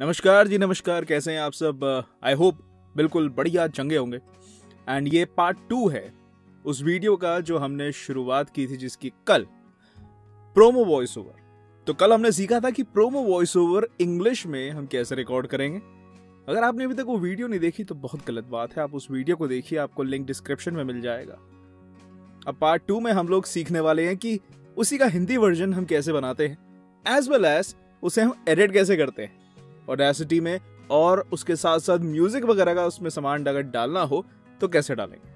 नमस्कार जी नमस्कार कैसे हैं आप सब आई uh, होप बिल्कुल बढ़िया चंगे होंगे एंड ये पार्ट टू है उस वीडियो का जो हमने शुरुआत की थी जिसकी कल प्रोमो वॉइस ओवर तो कल हमने सीखा था कि प्रोमो वॉइस ओवर इंग्लिश में हम कैसे रिकॉर्ड करेंगे अगर आपने अभी तक वो वीडियो नहीं देखी तो बहुत गलत बात है आप उस वीडियो को देखिए आपको लिंक डिस्क्रिप्शन में मिल जाएगा अब पार्ट टू में हम लोग सीखने वाले हैं कि उसी का हिंदी वर्जन हम कैसे बनाते हैं एज वेल एज उसे हम एडिट कैसे करते हैं ऑडेसिटी में और उसके साथ साथ म्यूजिक वगैरह का उसमें सामान अगर डालना हो तो कैसे डालेंगे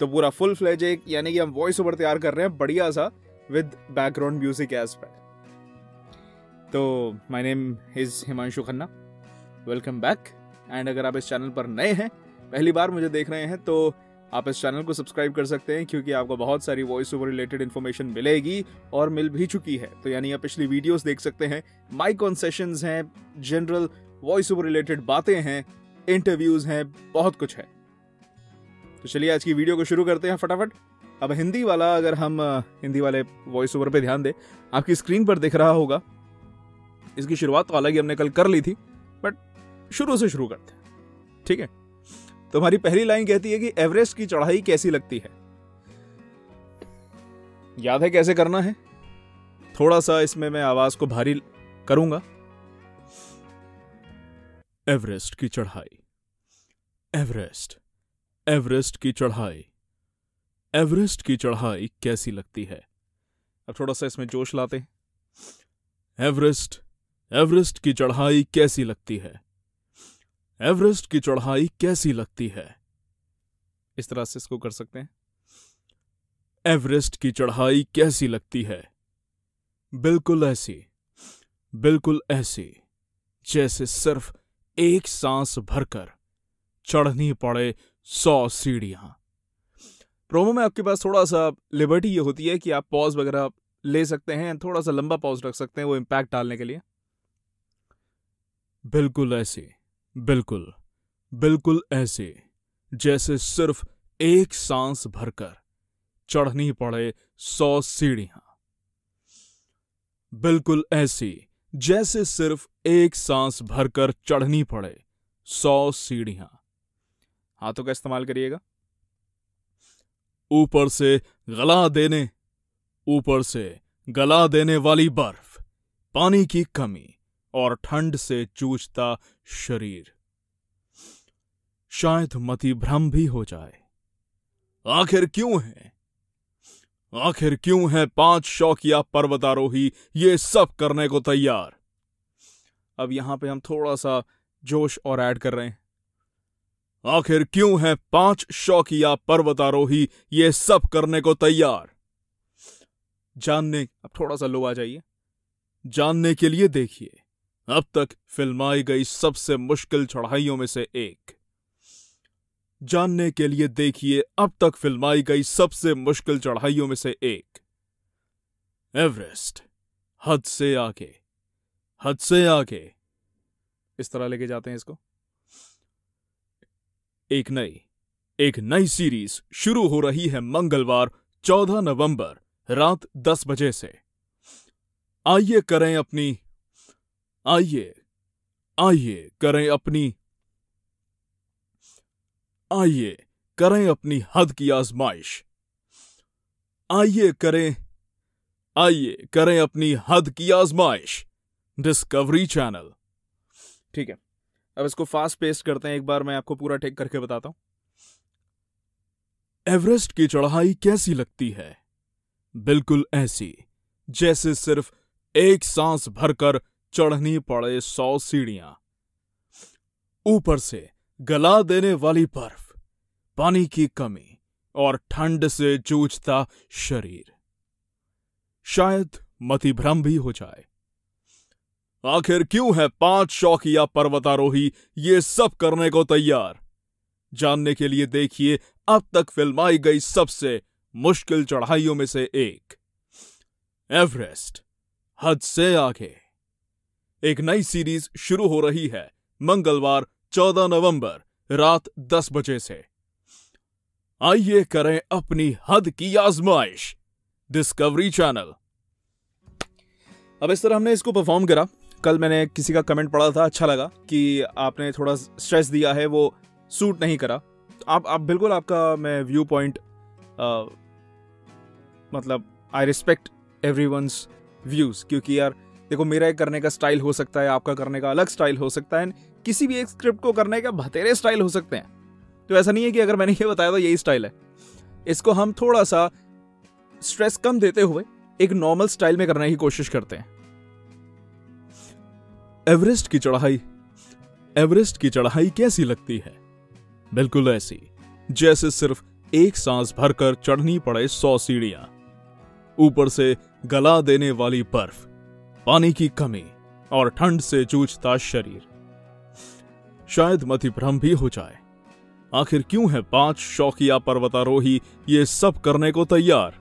तो पूरा फुल फ्लेज एक यानी कि हम वॉइस ओवर तैयार कर रहे हैं बढ़िया सा विद बैकग्राउंड म्यूजिक एज पर तो my name is Himanshu Khanna welcome back and अगर आप इस चैनल पर नए हैं पहली बार मुझे देख रहे हैं तो आप इस चैनल को सब्सक्राइब कर सकते हैं क्योंकि आपको बहुत सारी वॉइस ओवर रिलेटेड इन्फॉर्मेशन मिलेगी और मिल भी चुकी है तो यानी आप पिछली वीडियोस देख सकते हैं माई कॉन्सेशंस हैं जनरल वॉइस ओवर रिलेटेड बातें हैं इंटरव्यूज हैं बहुत कुछ है तो चलिए आज की वीडियो को शुरू करते हैं फटाफट अब हिंदी वाला अगर हम हिंदी वाले वॉइस ओवर पे ध्यान दें आपकी स्क्रीन पर दिख रहा होगा इसकी शुरुआत तो हालांकि हमने कल कर ली थी बट शुरू से शुरू करते हैं ठीक है तुम्हारी पहली लाइन कहती है कि एवरेस्ट की चढ़ाई कैसी लगती है याद है कैसे करना है थोड़ा सा इसमें मैं आवाज को भारी करूंगा एवरेस्ट की चढ़ाई एवरेस्ट एवरेस्ट की चढ़ाई एवरेस्ट की चढ़ाई कैसी लगती है अब थोड़ा सा इसमें जोश लाते हैं एवरेस्ट एवरेस्ट की चढ़ाई कैसी लगती है एवरेस्ट की चढ़ाई कैसी लगती है इस तरह से इसको कर सकते हैं एवरेस्ट की चढ़ाई कैसी लगती है बिल्कुल ऐसी बिल्कुल ऐसी जैसे सिर्फ एक सांस भरकर चढ़नी पड़े सौ सीढ़ियां प्रोमो में आपके पास थोड़ा सा लिबर्टी ये होती है कि आप पॉज वगैरह ले सकते हैं थोड़ा सा लंबा पॉज रख सकते हैं वो इंपैक्ट डालने के लिए बिल्कुल ऐसी बिल्कुल बिल्कुल ऐसे जैसे सिर्फ एक सांस भरकर चढ़नी पड़े सौ सीढ़ियां बिल्कुल ऐसी जैसे सिर्फ एक सांस भरकर चढ़नी पड़े सौ सीढ़ियां हाथों का इस्तेमाल करिएगा ऊपर से गला देने ऊपर से गला देने वाली बर्फ पानी की कमी और ठंड से चूझता शरीर शायद मति भ्रम भी हो जाए आखिर क्यों है आखिर क्यों है पांच शौकिया पर्वतारोही ये सब करने को तैयार अब यहां पे हम थोड़ा सा जोश और ऐड कर रहे हैं आखिर क्यों है पांच शौकिया पर्वतारोही ये सब करने को तैयार जानने अब थोड़ा सा लो आ जाइए जानने के लिए देखिए अब तक फिल्माई गई सबसे मुश्किल चढ़ाइयों में से एक जानने के लिए देखिए अब तक फिल्माई गई सबसे मुश्किल चढ़ाइयों में से एक एवरेस्ट हद से आगे हद से आगे इस तरह लेके जाते हैं इसको एक नई एक नई सीरीज शुरू हो रही है मंगलवार 14 नवंबर रात 10 बजे से आइए करें अपनी आइए आइए करें अपनी आइए करें अपनी हद की आजमाइश आइए करें आइए करें अपनी हद की आजमाइश डिस्कवरी चैनल ठीक है अब इसको फास्ट पेस्ट करते हैं एक बार मैं आपको पूरा टेक करके बताता हूं एवरेस्ट की चढ़ाई कैसी लगती है बिल्कुल ऐसी जैसे सिर्फ एक सांस भरकर चढ़नी पड़े सौ सीढ़ियां ऊपर से गला देने वाली बर्फ पानी की कमी और ठंड से जूझता शरीर शायद मतिभ्रम भी हो जाए आखिर क्यों है पांच शौकिया पर्वतारोही ये सब करने को तैयार जानने के लिए देखिए अब तक फिल्माई गई सबसे मुश्किल चढ़ाइयों में से एक एवरेस्ट हद से आगे एक नई सीरीज शुरू हो रही है मंगलवार 14 नवंबर रात 10 बजे से आइए करें अपनी हद की आजमाइश डिस्कवरी चैनल अब इस तरह हमने इसको परफॉर्म करा कल मैंने किसी का कमेंट पढ़ा था अच्छा लगा कि आपने थोड़ा स्ट्रेस दिया है वो सूट नहीं करा आप आप बिल्कुल आपका मैं व्यू पॉइंट मतलब I respect everyone's views क्योंकि यार देखो मेरा एक करने का स्टाइल हो सकता है आपका करने का अलग स्टाइल हो सकता है किसी भी एक स्क्रिप्ट को करने का बतेरे स्टाइल हो सकते हैं तो ऐसा नहीं है कि अगर मैंने ये बताया तो यही स्टाइल है इसको हम थोड़ा सा स्ट्रेस कम देते हुए एक नॉर्मल स्टाइल में करने की कोशिश करते हैं एवरेस्ट की चढ़ाई एवरेस्ट की चढ़ाई कैसी लगती है बिल्कुल ऐसी जैसे सिर्फ एक सांस भरकर चढ़नी पड़े सौ सीढ़ियां ऊपर से गला देने वाली बर्फ पानी की कमी और ठंड से जूझता शरीर शायद मति भ्रम भी हो जाए आखिर क्यों है पांच शौकिया पर्वतारोही ये सब करने को तैयार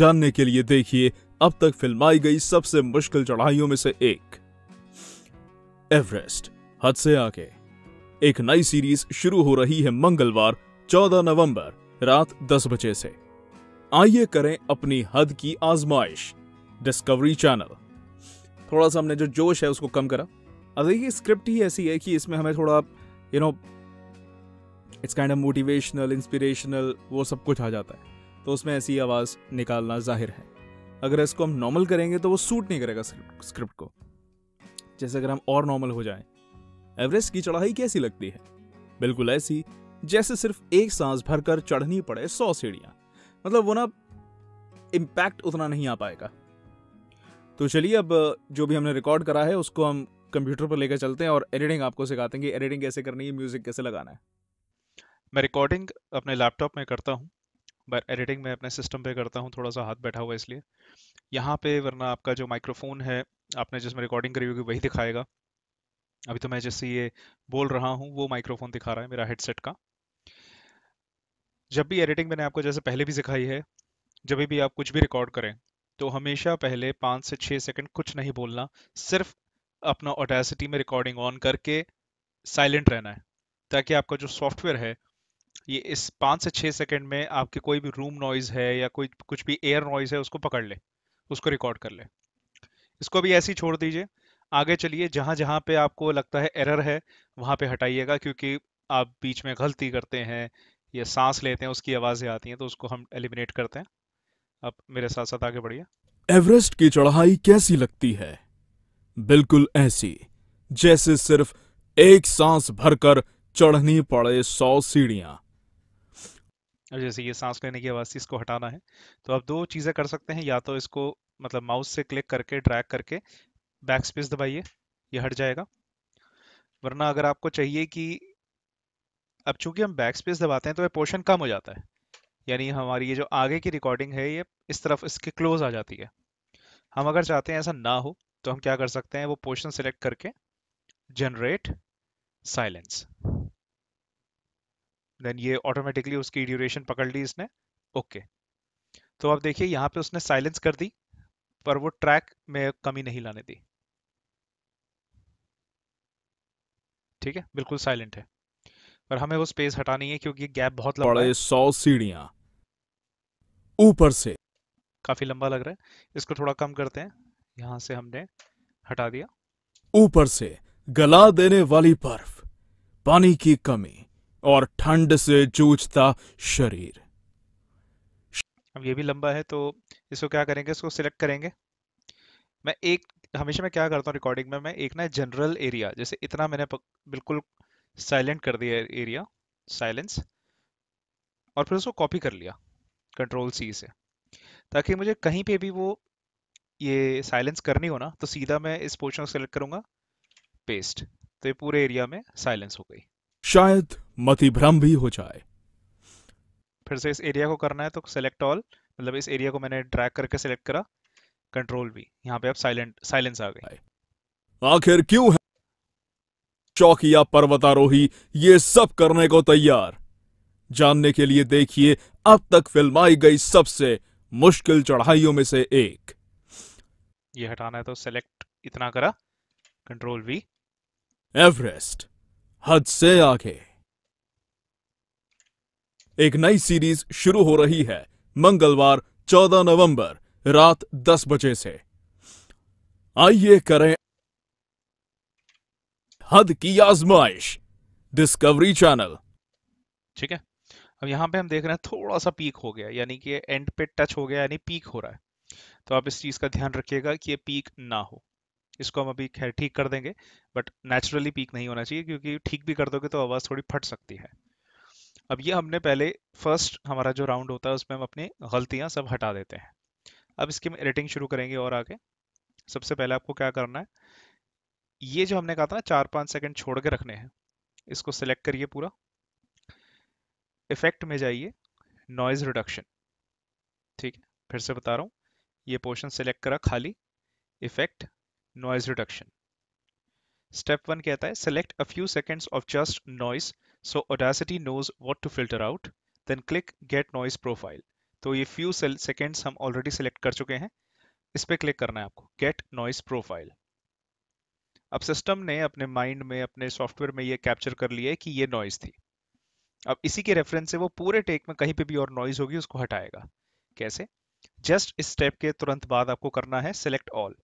जानने के लिए देखिए अब तक फिल्माई गई सबसे मुश्किल चढ़ाइयों में से एक एवरेस्ट हद से आगे एक नई सीरीज शुरू हो रही है मंगलवार 14 नवंबर रात 10 बजे से आइए करें अपनी हद की आजमाइश डिस्कवरी चैनल थोड़ा सा हमने जो जोश है उसको कम करा अब देखिए स्क्रिप्ट ही ऐसी है कि इसमें हमें थोड़ा you know it's kind of motivational inspirational वो सब कुछ आ जाता है तो उसमें ऐसी आवाज़ निकालना जाहिर है अगर इसको हम नॉर्मल करेंगे तो वो सूट नहीं करेगा स्क्रिप्ट को जैसे अगर हम और नॉर्मल हो जाएं एवरेस्ट की चढ़ाई कैसी लगती है बिल्कुल ऐसी जैसे सिर्फ एक सांस भरकर चढ़नी पड़े सौ सीढ़ियाँ मतलब वो ना इम्पैक्ट उतना नहीं आ पाएगा तो चलिए अब जो भी हमने रिकॉर्ड करा है उसको हम कंप्यूटर पर लेकर चलते हैं और एडिटिंग आपको सिखाते हैं कि एडिटिंग कैसे करनी है म्यूज़िक कैसे लगाना है मैं रिकॉर्डिंग अपने लैपटॉप में करता हूँ बट एडिटिंग मैं अपने सिस्टम पे करता हूँ थोड़ा सा हाथ बैठा हुआ इसलिए यहाँ पे वरना आपका जो माइक्रोफोन है आपने जिसमें रिकॉर्डिंग करी होगी वही दिखाएगा अभी तो मैं जैसे ये बोल रहा हूँ वो माइक्रोफोन दिखा रहा है मेरा हेडसेट का जब भी एडिटिंग मैंने आपको जैसे पहले भी सिखाई है जब भी आप कुछ भी रिकॉर्ड करें तो हमेशा पहले पाँच से छः सेकंड कुछ नहीं बोलना सिर्फ अपना ओडेसिटी में रिकॉर्डिंग ऑन करके साइलेंट रहना है ताकि आपका जो सॉफ्टवेयर है ये इस पाँच से छः सेकंड में आपके कोई भी रूम नॉइज है या कोई कुछ भी एयर नॉइज है उसको पकड़ ले उसको रिकॉर्ड कर ले इसको भी ऐसे ही छोड़ दीजिए आगे चलिए जहाँ जहाँ पे आपको लगता है एरर है वहाँ पे हटाइएगा क्योंकि आप बीच में गलती करते हैं या सांस लेते हैं उसकी आवाज़ें आती हैं तो उसको हम एलिमिनेट करते हैं आप मेरे साथ साथ आगे बढ़िए एवरेस्ट की चढ़ाई कैसी लगती है बिल्कुल ऐसी जैसे सिर्फ एक सांस भरकर चढ़नी पड़े सौ सीढ़ियां जैसे ये सांस लेने की आवाज थी इसको हटाना है तो आप दो चीजें कर सकते हैं या तो इसको मतलब माउस से क्लिक करके ड्रैग करके बैक स्पेस दबाइए ये हट जाएगा वरना अगर आपको चाहिए कि अब चूंकि हम बैक स्पेस दबाते हैं तो ये पोर्शन कम हो जाता है यानी हमारी ये जो आगे की रिकॉर्डिंग है ये इस तरफ इसके क्लोज आ जाती है हम अगर चाहते हैं ऐसा ना हो तो हम क्या कर सकते हैं वो पोर्शन सिलेक्ट करके जनरेट साइलेंस देन ये ऑटोमेटिकली उसकी ड्यूरेशन पकड़ ली इसने ओके okay. तो आप देखिए यहाँ पे उसने साइलेंस कर दी पर वो ट्रैक में कमी नहीं लाने दी ठीक है बिल्कुल साइलेंट है और हमें वो स्पेस हटानी है क्योंकि गैप बहुत लंबा है सौ सीढ़ियाँ ऊपर से काफ़ी लंबा लग रहा है इसको थोड़ा कम करते हैं यहां से हमने हटा दिया ऊपर से गला देने वाली बर्फ पानी की कमी और ठंड से जूझता शरीर अब ये भी लंबा है तो इसको क्या करेंगे इसको सिलेक्ट करेंगे मैं एक हमेशा मैं क्या करता हूँ रिकॉर्डिंग में मैं एक ना जनरल एरिया जैसे इतना मैंने बिल्कुल साइलेंट कर दिया एरिया साइलेंस और फिर उसको कॉपी कर लिया कंट्रोल सी से ताकि मुझे कहीं पे भी वो ये साइलेंस करनी हो ना तो सीधा मैं इस पोर्शन को सेलेक्ट करूंगा पेस्ट तो ये पूरे एरिया में साइलेंस हो गई शायद मति भ्रम भी हो जाए फिर से इस एरिया को करना है तो सेलेक्ट ऑल मतलब इस एरिया को मैंने ड्रैग करके सेलेक्ट करा कंट्रोल भी यहाँ पे अब साइलेंट साइलेंस आ गई आखिर क्यों है चौकिया पर्वतारोही ये सब करने को तैयार जानने के लिए देखिए अब तक फिल्माई गई सबसे मुश्किल चढ़ाइयों में से एक ये हटाना है तो सेलेक्ट इतना करा कंट्रोल वी एवरेस्ट हद से आगे एक नई सीरीज शुरू हो रही है मंगलवार 14 नवंबर रात 10 बजे से आइए करें हद की आजमाइश डिस्कवरी चैनल ठीक है अब यहाँ पे हम देख रहे हैं थोड़ा सा पीक हो गया यानी कि एंड पे टच हो गया यानी पीक हो रहा है तो आप इस चीज़ का ध्यान रखिएगा कि ये पीक ना हो इसको हम अभी खैर ठीक कर देंगे बट नेचुरली पीक नहीं होना चाहिए क्योंकि ठीक भी कर दोगे तो आवाज़ थोड़ी फट सकती है अब ये हमने पहले फर्स्ट हमारा जो राउंड होता है उसमें हम अपनी गलतियां सब हटा देते हैं अब इसकी हम एडिटिंग शुरू करेंगे और आगे सबसे पहले आपको क्या करना है ये जो हमने कहा था ना चार पांच सेकंड छोड़ के रखने हैं इसको सिलेक्ट करिए पूरा इफेक्ट में जाइए नॉइज रिडक्शन ठीक है फिर से बता रहा हूँ ये पोर्शन सिलेक्ट करा खाली effect noise reduction step one कहता है select a few seconds of just noise so Audacity knows what to filter out then click get noise profile तो ये फ्यू सेकेंड्स हम ऑलरेडी सिलेक्ट कर चुके हैं इस पर क्लिक करना है आपको गेट नॉइज प्रोफाइल अब सिस्टम ने अपने माइंड में अपने सॉफ्टवेयर में ये कैप्चर कर लिया कि ये नॉइज थी अब इसी के रेफरेंस से वो पूरे टेक में कहीं पे भी और नॉइज होगी उसको हटाएगा कैसे जस्ट इस स्टेप के तुरंत बाद आपको करना है सिलेक्ट ऑल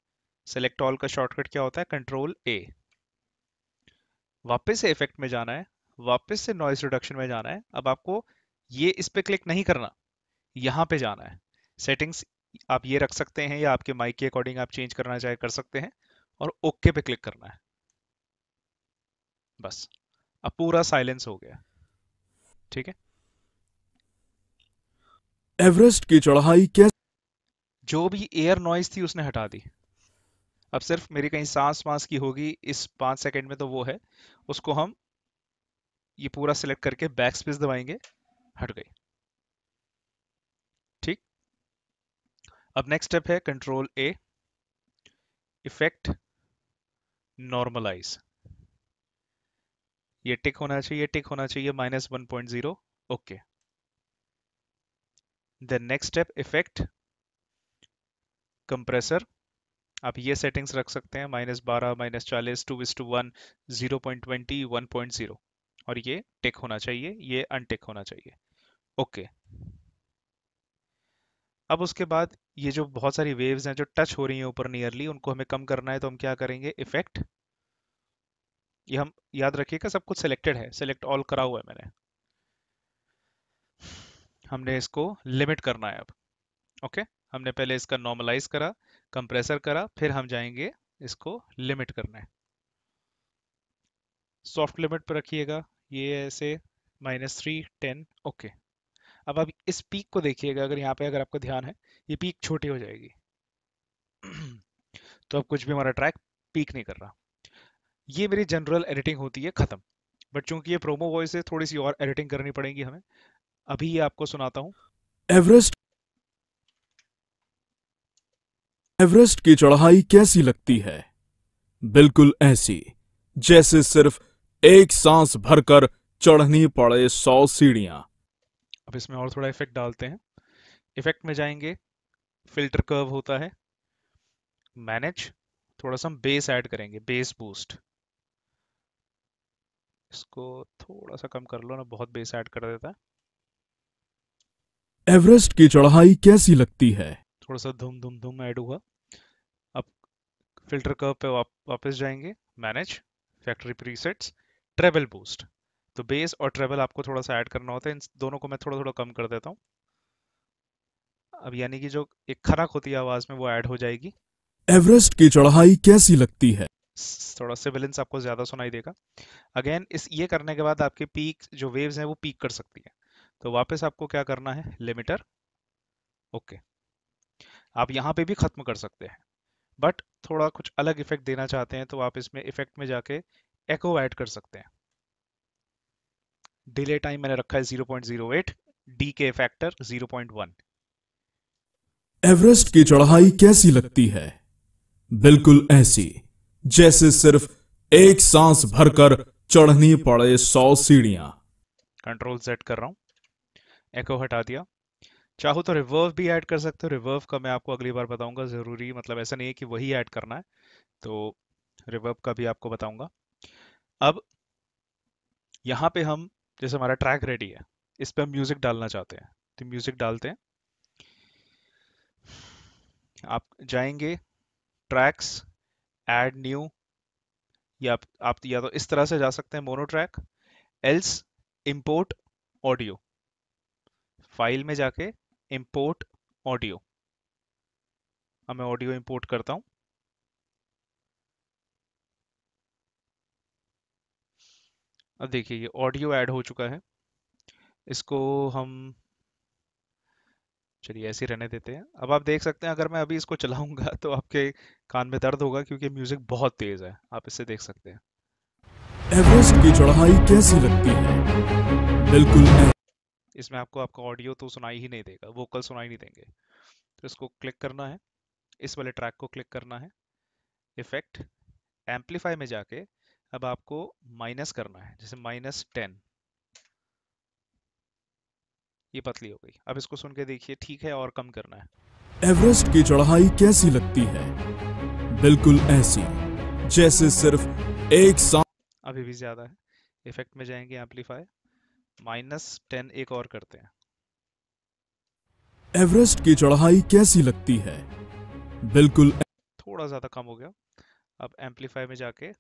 सिलेक्ट ऑल का शॉर्टकट क्या होता है कंट्रोल ए वापस से इफेक्ट में जाना है वापस से नॉइज रिडक्शन में जाना है अब आपको ये इस पर क्लिक नहीं करना यहाँ पे जाना है सेटिंग्स आप ये रख सकते हैं या आपके माइक के अकॉर्डिंग आप चेंज करना चाहे कर सकते हैं और ओके पे क्लिक करना है बस अब पूरा साइलेंस हो गया ठीक है एवरेस्ट की चढ़ाई क्या जो भी एयर नॉइज थी उसने हटा दी अब सिर्फ मेरी कहीं सांस वांस की होगी इस पांच सेकंड में तो वो है उसको हम ये पूरा सिलेक्ट करके बैक स्पेस दबाएंगे हट गई ठीक अब नेक्स्ट स्टेप है कंट्रोल ए इफेक्ट नॉर्मलाइज ये टिक होना चाहिए टिक होना चाहिए minus one point zero okay the next step effect compressor आप ये सेटिंग्स रख सकते हैं माइनस बारह माइनस चालीस two is to one zero point twenty one point zero और ये टिक होना चाहिए ये अनटिक होना चाहिए ओके okay. अब उसके बाद ये जो बहुत सारी वेव्स हैं जो टच हो रही हैं ऊपर नियरली उनको हमें कम करना है तो हम क्या करेंगे इफेक्ट ये हम याद रखिएगा सब कुछ सिलेक्टेड है सिलेक्ट ऑल करा हुआ है मैंने हमने इसको लिमिट करना है अब ओके हमने पहले इसका नॉर्मलाइज करा कंप्रेसर करा फिर हम जाएंगे इसको लिमिट करना है सॉफ्ट लिमिट पर रखिएगा ये ऐसे माइनस थ्री टेन ओके अब आप इस पीक को देखिएगा अगर यहाँ पे अगर आपका ध्यान है ये पीक छोटी हो जाएगी तो अब कुछ भी हमारा ट्रैक पीक नहीं कर रहा ये मेरी जनरल एडिटिंग होती है ख़त्म बट चूंकि ये प्रोमो वॉइस है थोड़ी सी और एडिटिंग करनी पड़ेगी हमें अभी ये आपको सुनाता हूँ एवरेस्ट एवरेस्ट की चढ़ाई कैसी लगती है बिल्कुल ऐसी जैसे सिर्फ एक सांस भरकर चढ़नी पड़े सौ सीढ़ियां अब इसमें और थोड़ा इफेक्ट डालते हैं इफेक्ट में जाएंगे फिल्टर कर्व होता है मैनेज थोड़ा सा हम बेस ऐड करेंगे बेस बूस्ट इसको थोड़ा सा कम कर लो ना बहुत बेस ऐड कर देता एवरेस्ट की चढ़ाई कैसी लगती है थोड़ा सा धुम धुम धुम ऐड हुआ अब फिल्टर कर्व पे वापस जाएंगे manage factory presets treble boost तो बेस और ट्रेवल आपको थोड़ा सा ऐड करना होता है इन दोनों को मैं थोड़ा थोड़ा कम कर देता हूँ अब यानी कि जो एक खराक होती है आवाज में वो ऐड हो जाएगी एवरेस्ट की चढ़ाई कैसी लगती है थोड़ा सिविलेंस आपको ज्यादा सुनाई देगा अगेन इस ये करने के बाद आपके पीक जो वेव्स हैं वो पीक कर सकती है तो वापस आपको क्या करना है लिमिटर ओके आप यहाँ पे भी खत्म कर सकते हैं बट थोड़ा कुछ अलग इफेक्ट देना चाहते हैं तो आप इसमें इफेक्ट में जाके एको ऐड कर सकते हैं डिले टाइम मैंने रखा है 0.08 point zero eight decay factor zero point one Everest की चढ़ाई कैसी लगती है बिल्कुल ऐसी जैसे सिर्फ एक सांस भरकर चढ़नी पड़े सौ सीढ़ियां कंट्रोल सेट कर रहा हूं एको हटा दिया चाहो तो रिवर्व भी ऐड कर सकते हो रिवर्व का मैं आपको अगली बार बताऊंगा ज़रूरी मतलब ऐसा नहीं है कि वही ऐड करना है तो रिवर्व का भी आपको बताऊंगा अब यहां पे हम जैसे हमारा ट्रैक रेडी है इस पर हम म्यूजिक डालना चाहते हैं तो म्यूजिक डालते हैं आप जाएंगे ट्रैक्स एड न्यू या आप, या तो इस तरह से जा सकते हैं mono track else import audio file में जाके इम्पोर्ट ऑडियो अब मैं ऑडियो इम्पोर्ट करता हूँ अब देखिए ये ऑडियो ऐड हो चुका है इसको हम चलिए ऐसे ही रहने देते हैं अब आप देख सकते हैं अगर मैं अभी इसको चलाऊंगा तो आपके कान में दर्द होगा क्योंकि म्यूजिक बहुत तेज है आप इसे देख सकते हैं एवरेस्ट की चढ़ाई कैसी लगती है बिल्कुल इसमें आपको आपका ऑडियो तो सुनाई ही नहीं देगा वोकल सुनाई नहीं देंगे तो इसको क्लिक करना है इस वाले ट्रैक को क्लिक करना है इफेक्ट एम्पलीफाई में जाके अब आपको माइनस करना है जैसे माइनस टेन ये पतली हो गई अब इसको सुन के देखिए ठीक है और कम करना है एवरेस्ट की चढ़ाई कैसी लगती है बिल्कुल ऐसी जैसे सिर्फ एक साथ अभी भी ज्यादा है इफेक्ट में जाएंगे एम्पलीफाई माइनस टेन एक और करते हैं एवरेस्ट की चढ़ाई कैसी लगती है बिल्कुल थोड़ा ज्यादा कम हो गया अब एम्पलीफाई में जाके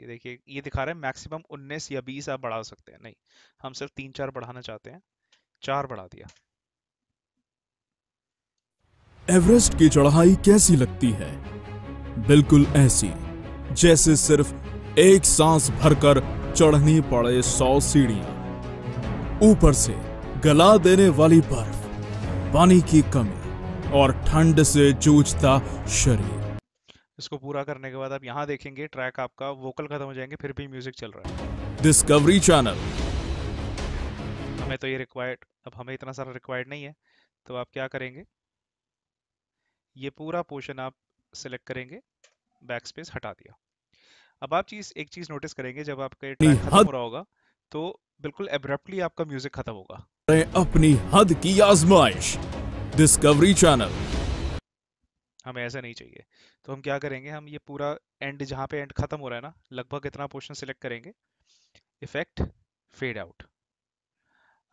ये देखिए ये दिखा रहे हैं मैक्सिमम 19 या 20 आप बढ़ा सकते हैं नहीं हम सिर्फ तीन चार बढ़ाना चाहते हैं चार बढ़ा दिया एवरेस्ट की चढ़ाई कैसी लगती है बिल्कुल ऐसी जैसे सिर्फ एक सांस भरकर चढ़नी पड़े सौ सीढ़ियां ऊपर से गला देने वाली बर्फ पानी की कमी और ठंड से जूझता शरीर इसको पूरा करने के बाद आप यहाँ देखेंगे ट्रैक आपका वोकल खत्म हो जाएंगे फिर भी म्यूजिक चल रहा है डिस्कवरी चैनल हमें तो ये रिक्वायर्ड अब हमें इतना सारा रिक्वायर्ड नहीं है तो आप क्या करेंगे ये पूरा पोर्शन आप सिलेक्ट करेंगे बैक स्पेस हटा दिया अब आप चीज एक चीज नोटिस करेंगे जब आपका ट्रैक खत्म हो रहा होगा तो बिल्कुल एब्रप्टली आपका म्यूजिक खत्म होगा अपनी हद की आजमाइश डिस्कवरी चैनल हमें ऐसा नहीं चाहिए तो हम क्या करेंगे हम ये पूरा एंड जहाँ पे एंड खत्म हो रहा है ना लगभग इतना पोर्शन सिलेक्ट करेंगे इफेक्ट फेड आउट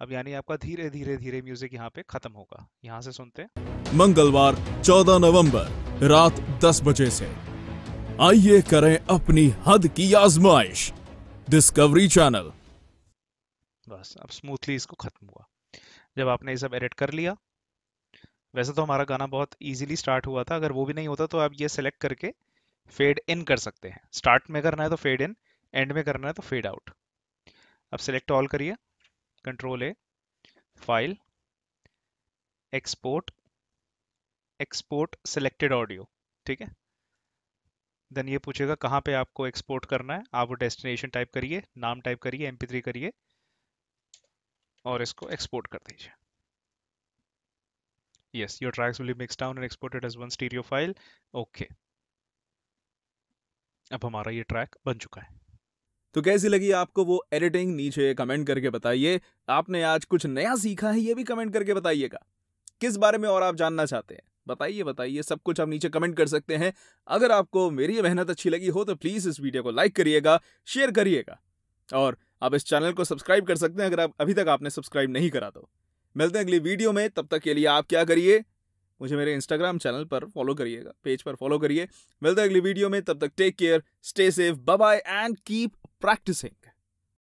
अब यानी आपका धीरे धीरे धीरे म्यूजिक यहाँ पे खत्म होगा यहाँ से सुनते हैं मंगलवार 14 नवंबर रात 10 बजे से आइए करें अपनी हद की आजमाइश डिस्कवरी चैनल बस अब स्मूथली इसको खत्म हुआ जब आपने ये सब एडिट कर लिया वैसे तो हमारा गाना बहुत इजीली स्टार्ट हुआ था अगर वो भी नहीं होता तो आप ये सेलेक्ट करके फेड इन कर सकते हैं स्टार्ट में करना है तो फेड इन एंड में करना है तो फेड आउट अब सेलेक्ट ऑल करिए control A file export export selected audio ठीक है देन ये पूछेगा कहाँ पे आपको एक्सपोर्ट करना है आप वो डेस्टिनेशन टाइप करिए नाम टाइप करिए एम करिए और इसको एक्सपोर्ट कर दीजिए Yes, your tracks will be mixed down and exported as one stereo file. Okay. अब हमारा ये ट्रैक बन चुका है तो कैसी लगी आपको वो एडिटिंग नीचे कमेंट करके बताइए आपने आज कुछ नया सीखा है ये भी कमेंट करके बताइएगा किस बारे में और आप जानना चाहते हैं बताइए बताइए सब कुछ आप नीचे कमेंट कर सकते हैं अगर आपको मेरी ये मेहनत अच्छी लगी हो तो प्लीज़ इस वीडियो को लाइक करिएगा शेयर करिएगा और आप इस चैनल को सब्सक्राइब कर सकते हैं अगर आप अभी तक आपने सब्सक्राइब नहीं करा तो मिलते हैं अगली वीडियो में तब तक के लिए आप क्या करिए मुझे मेरे इंस्टाग्राम चैनल पर फॉलो करिएगा पेज पर फॉलो करिए मिलते हैं अगली वीडियो में तब तक take care stay safe bye and keep practising